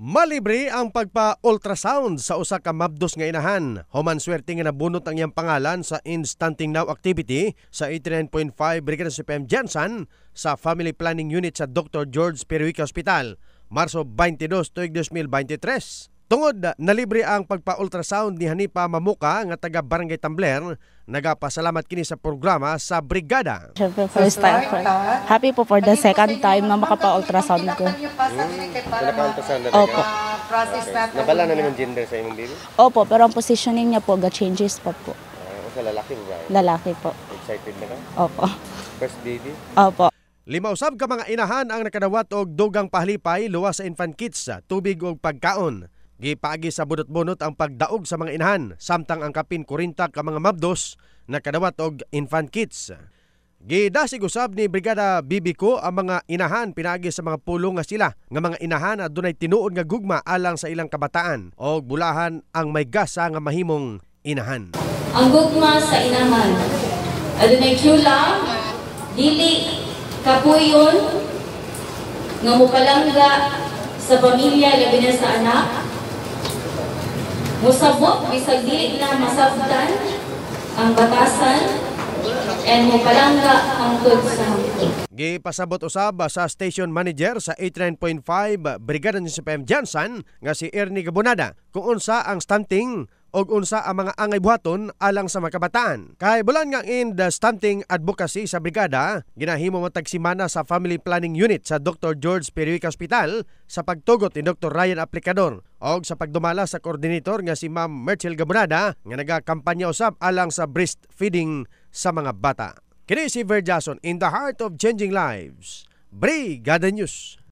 Malibre ang pagpa-ultrasound sa usa ka mabdos nga inahan. Human swerte nga nabunot ang iyang pangalan sa Instanting Now activity sa 89.5 Brigada CPM Jansan sa Family Planning Unit sa Dr. George Peruica Hospital, Marso 22, 2023. Tungod na libre ang pagpa-ultrasound ni Hanipa Mamuka nga taga Barangay Tambler, nagapasalamat kini sa programa sa brigada. Siyempre first time. happy po for the second time na makapa-ultrasound ko. Hmm. Opo. Okay. Nabala na naman gender sa imong baby? Opo, pero ang positioning niya po, ga-changes pa po. Ah, sa lalaki ba? Lalaki po. Excited na ka? Opo. First baby? Opo. Lima usab ka mga inahan ang nakadawat og dugang pahlipay luwas sa infant kits, tubig og pagkaon. Gipagi sa bunot-bunot ang pagdaog sa mga inahan samtang ang kapin 40 ka mga mabdos na kadawat og infant kits. Gidasig usab ni Brigada Bibiko ang mga inahan pinagi sa mga pulong nga sila nga mga inahan dunay tinuod nga gugma alang sa ilang kabataan og bulahan ang may gasa nga mahimong inahan. Ang gugma sa inahan adunay tula, dili, kapuyon nga mupalangga sa pamilya labi na sa anak Musabot, bisag dili na masabtan ang batasan and mupalangga hangtod sa hangtod. Gipasabot usaba sa station manager sa 89.5 Brigada ni si PM Johnson nga si Ernie Gabunada kung unsa ang stunting og unsa ang mga angay buhaton alang sa makabataan. Kay bulan nga in the stunting advocacy sa brigada, ginahimo matag simana sa Family Planning Unit sa Dr. George Periwica Hospital sa pagtugot ni Dr. Ryan Aplicador og sa pagdumala sa koordinator nga si Ma'am Merchel Gabrada nga nagakampanya usab alang sa breastfeeding sa mga bata. Kini si Ver Jason in the heart of changing lives. Brigada News.